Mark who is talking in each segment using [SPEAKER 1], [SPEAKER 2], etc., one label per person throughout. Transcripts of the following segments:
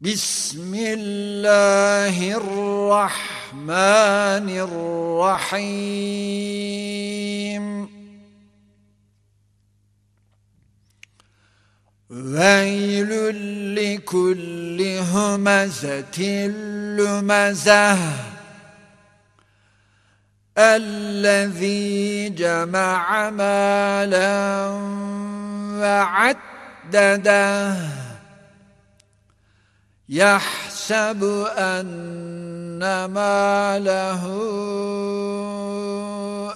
[SPEAKER 1] بسم الله الرحمن الرحيم ويل لكل همزة لمزة الذي جمع مالا وعدده يحسب أن له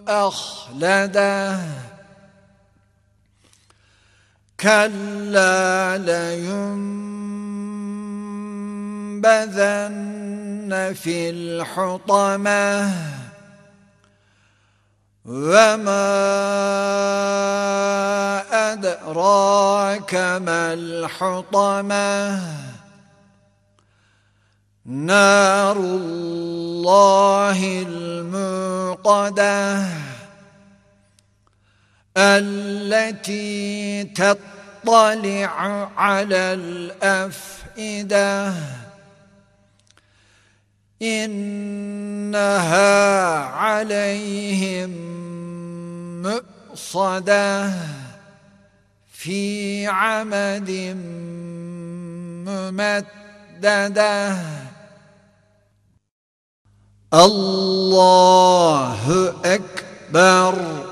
[SPEAKER 1] أخلده كلا لينبذن في الحطمة وما أدراك ما الحطمة نار الله المنقدة التي تطلع على الأفئدة إنها عليهم مؤصدة في عمد ممدده الله أكبر